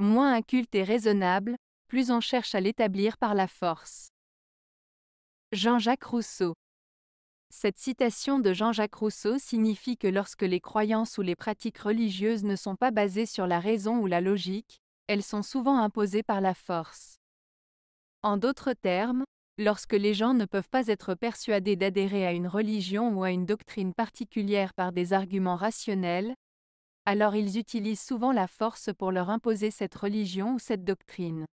moins un culte est raisonnable, plus on cherche à l'établir par la force. Jean-Jacques Rousseau Cette citation de Jean-Jacques Rousseau signifie que lorsque les croyances ou les pratiques religieuses ne sont pas basées sur la raison ou la logique, elles sont souvent imposées par la force. En d'autres termes, lorsque les gens ne peuvent pas être persuadés d'adhérer à une religion ou à une doctrine particulière par des arguments rationnels, alors ils utilisent souvent la force pour leur imposer cette religion ou cette doctrine.